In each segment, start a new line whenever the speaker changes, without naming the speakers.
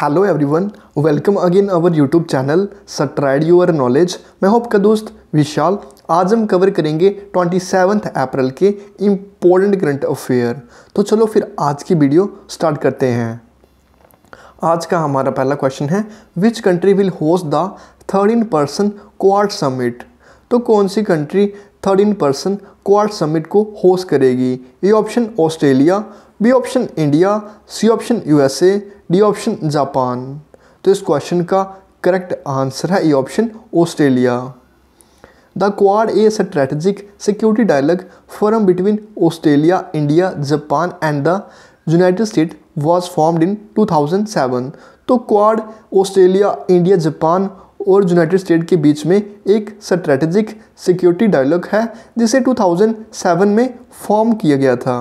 Hello everyone welcome again our YouTube channel stride your knowledge मैं होप का दोस्त विशाल आज हम कवर करेंगे ट्वेंटी सेवन्थ अप्रैल के इम्पोर्टेंट करंट अफेयर तो चलो फिर आज की वीडियो स्टार्ट करते हैं आज का हमारा पहला क्वेश्चन है which country will host the third in person Quad summit तो कौन सी country third in person Quad summit को होस्ट करेगी A option Australia B option India C option USA D option Japan तो इस क्वेश्चन का correct answer है A option Australia the Quad a strategic security dialogue forum between Australia India Japan and the United State was formed in 2007 तो Quad Australia India Japan और United State के बीच में एक स्ट्रेटजिक सिक्योरिटी डायलॉग है जिसे 2007 में फॉर्म किया गया था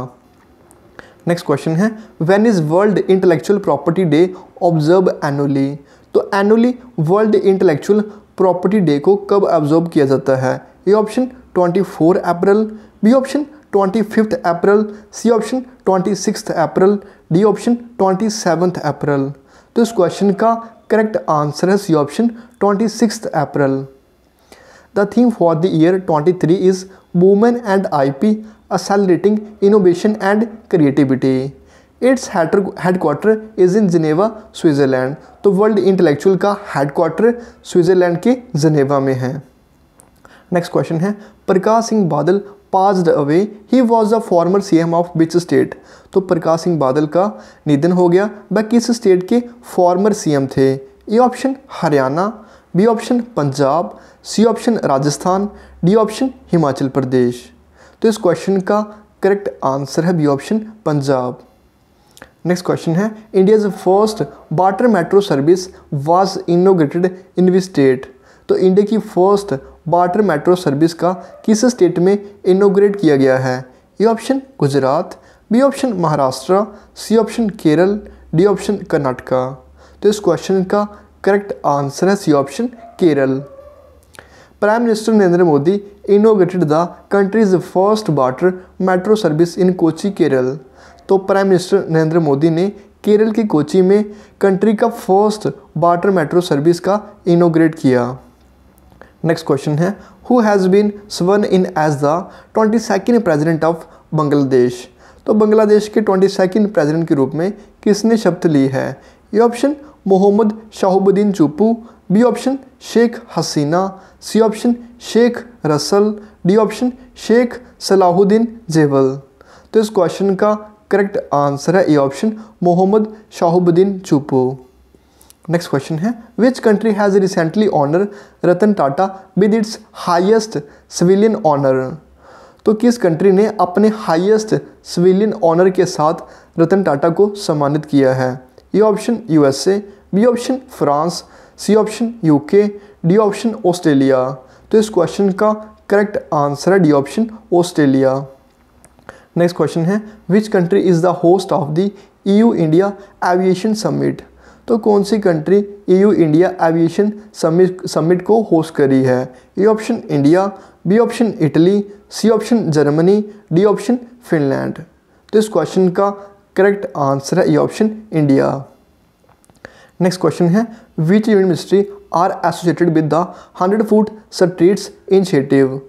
नेक्स्ट क्वेश्चन है when is world intellectual property day observe annually तो annually world intellectual property day को कब ऑब्जर्व किया जाता है A option 24 April B option 25 April C option 26 April D option 27 April तो इस क्वेश्चन का करेक्ट आंसर है C option 26 April the theme for the year 23 is women and IP accelerating innovation and creativity. Its headquarter is in Geneva, Switzerland. तो world intellectual का headquarter Switzerland के geneva में है next question है Prakash Singh Badal passed away he was the former M of which state तो प्रकाश सिंह बादल का निधन हो गया वह किस स्टेट के फॉर्मर सीएम थे A option Haryana B option Punjab C option Rajasthan D option Himachal Pradesh तो इस क्वेश्चन का करेक्ट आंसर है B option Punjab next question है India is first water metro service was inaugurated in which state तो इंडिया की फर्स्ट वाटर मेट्रो सर्विस का किस state में इनोग्रेट किया गया है A option Gujarat B option Maharashtra C option Kerala D option Karnataka तो इस क्वेश्चन का करेक्ट आंसर है C option Kerala prime minister Narendra Modi inaugurated the countries first water metro service in Kochi Kerala तो प्राइम मिनिस्टर नरेंद्र मोदी ने केरल तो के कोची में कंट्री का फर्स्ट वाटर मेट्रो सर्विस का इनोग्रेट किया नेक्स्ट क्वेश्चन है who has been sworn in as the twenty second president of Bangladesh तो बांग्लादेश के ट्वेंटी सेकेंड प्रेजिडेंट के रूप में किसने शपथ ली है A option Mohammed Shahabuddin Chuppu B option Sheikh Hasina C option Sheikh Russell D option Sheikh Salahuddin Jewel तो इस क्वेश्चन का करेक्ट आंसर है A option Mohammed Shahabuddin Chuppu next question है which country has recently honour Ratan Tata with its highest civilian honour तो किस कंट्री ने अपने हाईएस्ट सिविलियन ऑनर के साथ रतन टाटा को सम्मानित किया है A option USA B option France C option UK D option Australia तो इस क्वेश्चन का करेक्ट आंसर है D option Australia next question है which country is the host of the EU India aviation summit तो कौन सी country EU India aviation summit summit को host करी है A option India B option Italy C option Germany D option Finland तो इस question का correct answer है A option India next question है which university ministry are associated with the hundred food streets initiative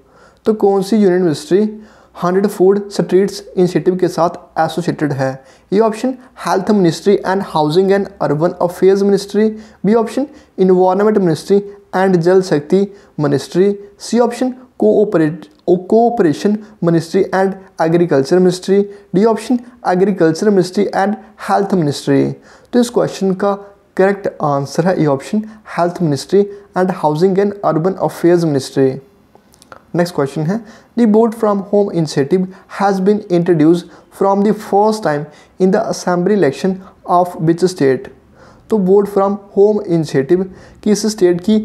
तो कौन सी university ministry hundred food streets initiative के साथ एसोसिएटेड है A option health ministry and housing and urban affairs ministry B option environment ministry and Jal Shakti ministry C option cooperate cooperation ministry and agriculture ministry D option agriculture ministry and health ministry तो इस question का correct answer है A option health ministry and housing and urban affairs ministry next question है the board from home incentive has been introduce from the first time in the assembly election of which state तो board from home incentive किस state की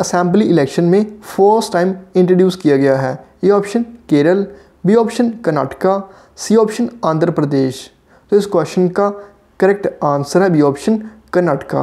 assembly election में first time introduce किया गया है A option Kerala B option Karnataka C option Andhra Pradesh तो इस question का करेक्ट आंसर है B option Karnataka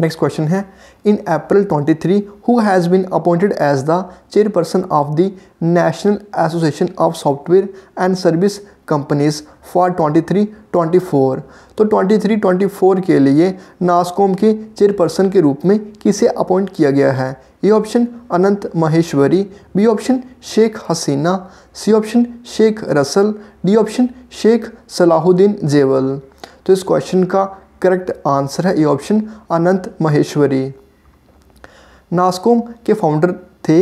next question है in April 23 who has been appointed as the chairperson of the national association of software and service companies for 23 24 तो 23 24 के लिए नासकॉम के chairperson के रूप में किसे अपॉइंट किया गया है A option Anant Maheshwari B option Sheikh Hasina C option Sheikh Russell D option Sheikh Salahuddin Jewel तो इस क्वेश्चन का करेक्ट आंसर है ये ऑप्शन अनंत महेश्वरी नास्कोम के फाउंडर थे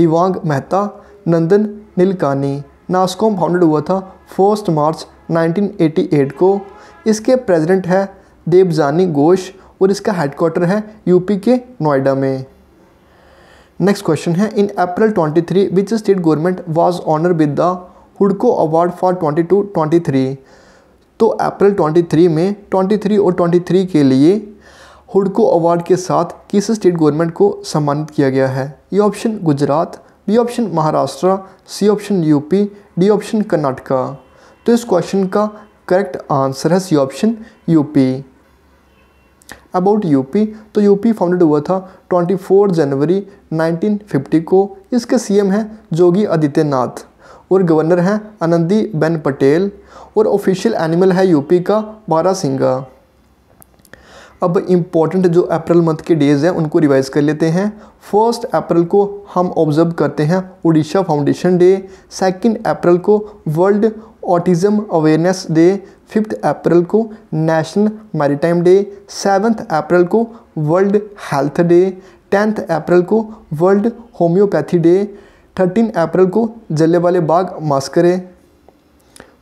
डिवांग मेहता नंदन नीलकानी नास्कोम फाउंडेड हुआ था फर्स्ट मार्च 1988 को इसके प्रेसिडेंट है देवजानी घोष और इसका हेडक्वार्टर है यूपी के नोएडा में नेक्स्ट क्वेश्चन है in April 23 three which state government was honour with the हुडको अवार्ड फॉर 22-23 तो अप्रैल 23 में 23 और 23 के लिए हुडको अवार्ड के साथ किस स्टेट गवर्नमेंट को सम्मानित किया गया है A option Gujarat B option Maharashtra C option UP D option Karnataka तो इस क्वेश्चन का करेक्ट आंसर है C option UP about UP तो यूपी फाउंडेड हुआ था 24 जनवरी 1950 को इसके सीएम हैं जोगी आदित्यनाथ और गवर्नर हैं आनंदी बेन पटेल और ऑफिशियल एनिमल है यूपी का बारा सिंगा अब इम्पॉर्टेंट जो अप्रैल मंथ के डेज़ हैं उनको रिवाइज कर लेते हैं फर्स्ट अप्रैल को हम ऑब्ज़र्व करते हैं Orissa foundation day second April को world autism awareness day fifth April को national maritime day seventh April को world health day tenth April को world homeopathy day thirteen April को Jallianwala Bagh massacre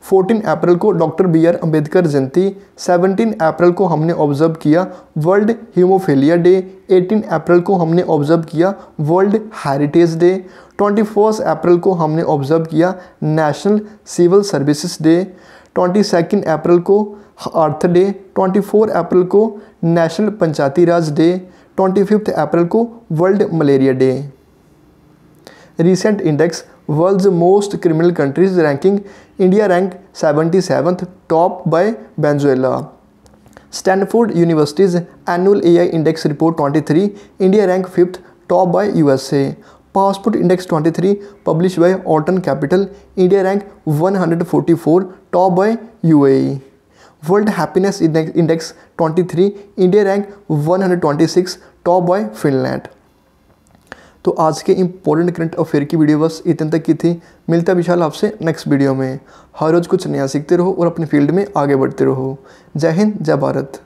fourteen April को doctor B R Ambedkar Jayanti seventeen April को हमने observe किया world haemophilia day eighteen April को हमने ऑब्जर्व किया world heritage day twenty first April को हमने ऑब्जर्व किया national civil services day twenty second April को earth day twenty four April को national panchayati raj day twenty fifth April को world malaria day recent index world's most criminal countries ranking India ranked 77th top by Venezuela. Stanford University's annual AI index report 23 India ranked 5th top by USA. Passport Index 23 published by Orton Capital India ranked 144 top by UAE. World Happiness Index 23 India ranked 126 top by Finland. तो आज के important current affair की video बस इतने तक की थी मिलता विशाल आपसे नेक्स्ट वीडियो में हर रोज़ कुछ नया सीखते रहो और अपने फील्ड में आगे बढ़ते रहो जय हिंद जय भारत